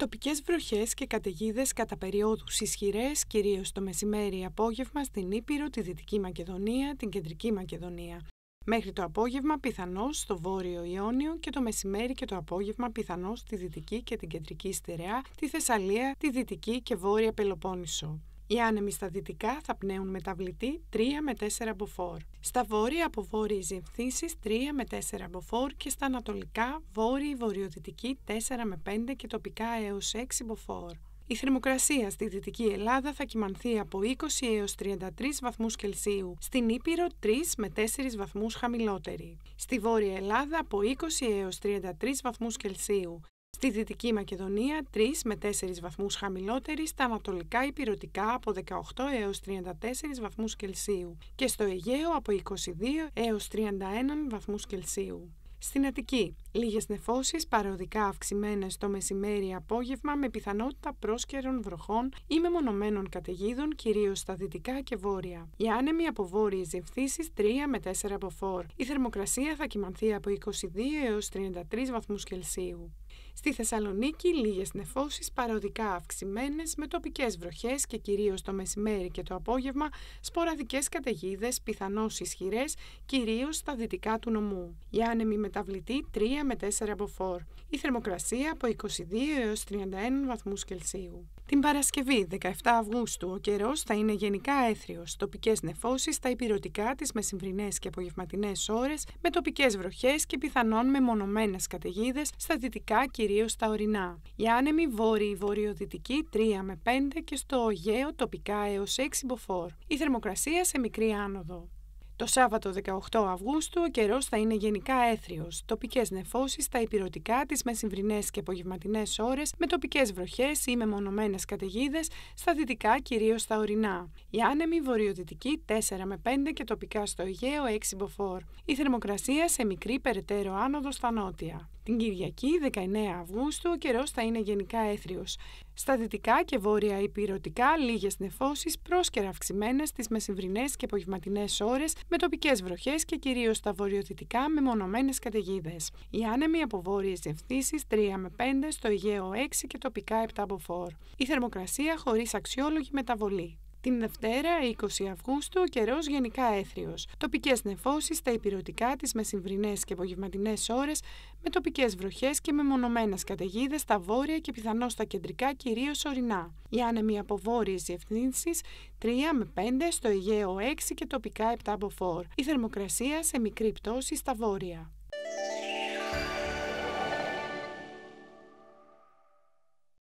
Τοπικές βροχές και καταιγίδες κατά περιόδους ισχυρές, κυρίως το μεσημέρι απόγευμα στην Ήπειρο, τη Δυτική Μακεδονία, την Κεντρική Μακεδονία. Μέχρι το απόγευμα πιθανώς στο Βόρειο Ιόνιο και το μεσημέρι και το απόγευμα πιθανώς στη Δυτική και την Κεντρική Στερεά, τη Θεσσαλία, τη Δυτική και Βόρεια Πελοπόννησο. Οι άνεμοι στα δυτικά θα πνέουν μεταβλητή 3 με 4 μποφόρ. Στα βόρεια από βόρειε διευθύνσεις 3 με 4 μποφόρ και στα ανατολικά βόρειοι-βορειοδυτική 4 με 5 και τοπικά έως 6 μποφόρ. Η θερμοκρασία στη Δυτική Ελλάδα θα κυμανθεί από 20 έως 33 βαθμούς Κελσίου, στην Ήπειρο 3 με 4 βαθμούς χαμηλότερη. Στη Βόρεια Ελλάδα από 20 έως 33 βαθμούς Κελσίου, Στη Δυτική Μακεδονία 3 με 4 βαθμούς χαμηλότερη στα ανατολικά υπηρετικά από 18 έως 34 βαθμούς Κελσίου και στο Αιγαίο από 22 έως 31 βαθμούς Κελσίου. Στην Αττική, λίγες νεφώσεις παροδικά αυξημένες το μεσημέρι απόγευμα με πιθανότητα πρόσκαιρων βροχών ή μεμονωμένων καταιγίδων κυρίως στα δυτικά και βόρεια. Οι άνεμοι από βόρειες διευθύνσεις 3 με 4 από 4. Η θερμοκρασία θα κοιμανθεί από 22 έως 33 βαθμούς Κελσίου. Στη Θεσσαλονίκη λίγες νεφώσεις παροδικά αυξημένες με τοπικές βροχές και κυρίως το μεσημέρι και το απόγευμα σποραδικές καταιγίδες πιθανώς ισχυρές κυρίως στα δυτικά του νομού. Η άνεμη μεταβλητή 3 με 4 από Η θερμοκρασία από 22 έως 31 βαθμούς Κελσίου. Την Παρασκευή 17 Αυγούστου ο καιρός θα είναι γενικά έθριος. Τοπικές νεφώσεις στα υπηρετικά τις μεσημβρινές και απογευματινές ώρες με τοπικές βροχές και πιθανόν μεμονωμένες καταιγίδες στα δυτικά κυρίως στα ορεινά. Η άνεμοι βόρειοι βόρειο-βορειοδυτική 3 με 5 και στο Αιγαίο τοπικά έως 6 μποφόρ. Η θερμοκρασία σε μικρή άνοδο. Το Σάββατο 18 Αυγούστου ο καιρός θα είναι γενικά έθριος. Τοπικές νεφώσεις στα υπηρετικά τι μεσημβρινέ και απογευματινές ώρες με τοπικές βροχές ή με μονομένε καταιγίδες στα δυτικά κυρίως στα ορεινά. Η άνεμη βορειοδυτική 4 με 5 και τοπικά στο Αιγαίο 6 μποφόρ. Η θερμοκρασία σε μικρή περαιτέρω άνοδο στα νότια. Την Κυριακή 19 Αυγούστου ο καιρός θα είναι γενικά έθριος. Στα δυτικά και βόρεια υπηρετικά λίγες νεφώσεις πρόσκαιρα αυξημένες τις μεσημβρινέ και απογευματινές ώρες με τοπικές βροχές και κυρίως στα βορειοδυτικά με μονομένες καταιγίδες. Οι άνεμοι από βόρειες διευθύνσεις 3 με 5, στο Αιγαίο 6 και τοπικά 7 από 4. Η θερμοκρασία χωρίς αξιόλογη μεταβολή. Την Δευτέρα, 20 Αυγούστου, ο καιρός γενικά έθριος. Τοπικές νεφώσεις στα υπηρετικά τι μεσημβρινέ και απογευματινές ώρες, με τοπικές βροχές και με καταιγίδες στα βόρεια και πιθανώς στα κεντρικά, κυρίως ορεινά. Η άνεμοι από βόρειες διευθύνσεις 3 με 5, στο Αιγαίο 6 και τοπικά 7 από 4. Η θερμοκρασία σε μικρή πτώση στα βόρεια.